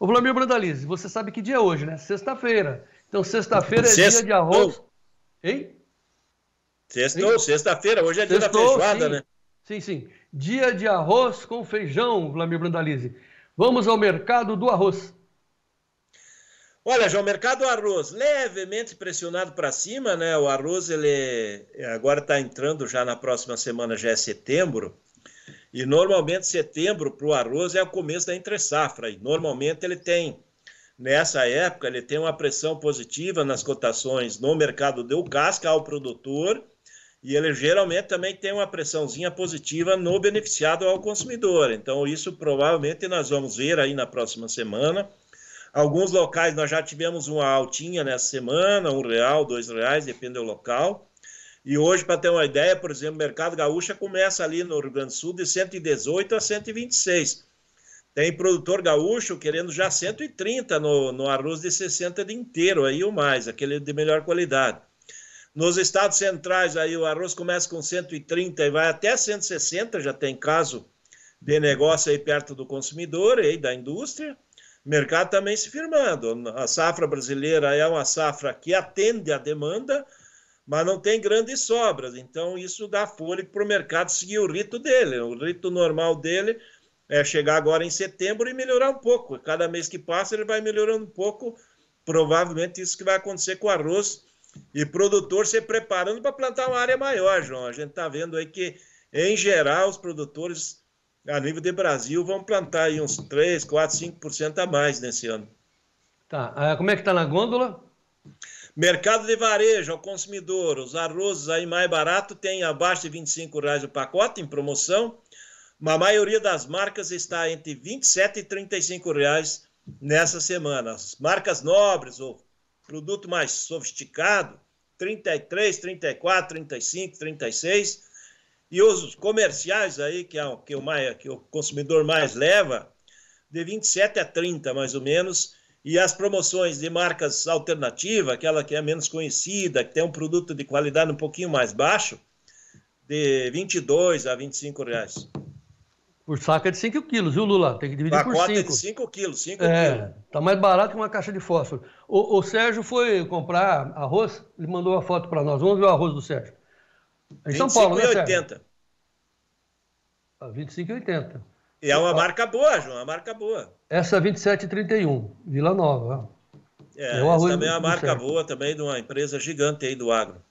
Ô, Vladimir Brandalize, você sabe que dia é hoje, né? Sexta-feira. Então, sexta-feira é dia de arroz. Hein? Sextou, sexta-feira, hoje é dia Sextou, da feijoada, sim. né? Sim, sim. Dia de arroz com feijão, Vladimir Brandalize. Vamos ao mercado do arroz. Olha, já o mercado do arroz levemente pressionado para cima, né? O arroz ele é, agora está entrando já na próxima semana, já é setembro. E normalmente setembro para o arroz é o começo da entre safra. E normalmente ele tem, nessa época, ele tem uma pressão positiva nas cotações no mercado deu casca ao produtor e ele geralmente também tem uma pressãozinha positiva no beneficiado ao consumidor. Então, isso provavelmente nós vamos ver aí na próxima semana. Alguns locais nós já tivemos uma altinha nessa semana, um real, dois reais, depende do local. E hoje, para ter uma ideia, por exemplo, o mercado gaúcho começa ali no Rio Grande do Sul de 118 a 126. Tem produtor gaúcho querendo já 130 no, no arroz de 60 de inteiro, aí ou mais, aquele de melhor qualidade. Nos estados centrais, aí o arroz começa com 130 e vai até 160, já tem caso de negócio aí perto do consumidor e da indústria. mercado também se firmando. A safra brasileira é uma safra que atende à demanda, mas não tem grandes sobras. Então, isso dá fôlego para o mercado seguir o rito dele. O rito normal dele é chegar agora em setembro e melhorar um pouco. Cada mês que passa, ele vai melhorando um pouco. Provavelmente, isso que vai acontecer com o arroz. E produtor se preparando para plantar uma área maior, João. A gente está vendo aí que, em geral, os produtores a nível de Brasil vão plantar aí uns 3, 4, 5% a mais nesse ano. Tá. Ah, como é que está na gôndola? Mercado de varejo ao consumidor, os arrozes aí mais barato tem abaixo de 25 reais o pacote em promoção. A maioria das marcas está entre 27 e 35 reais nessa semana. As marcas nobres, o produto mais sofisticado, 33, 34, 35, 36. E os comerciais aí, que é o que o, que o consumidor mais leva, de 27 a 30 mais ou menos e as promoções de marcas alternativas, aquela que é menos conhecida, que tem um produto de qualidade um pouquinho mais baixo, de 22 a 25 reais. Por saco é de 5 quilos, viu, Lula? Tem que dividir Pacote por 5. Pacote é de 5 quilos, 5 é, quilos. Tá mais barato que uma caixa de fósforo. O, o Sérgio foi comprar arroz, ele mandou uma foto para nós. Vamos ver o arroz do Sérgio. É em São Paulo, né, Sérgio? 25,80. 25,80. E é uma marca boa, João, é uma marca boa. Essa 2731, é Vila Nova. É, é essa também é uma marca certo. boa, também de uma empresa gigante aí do agro.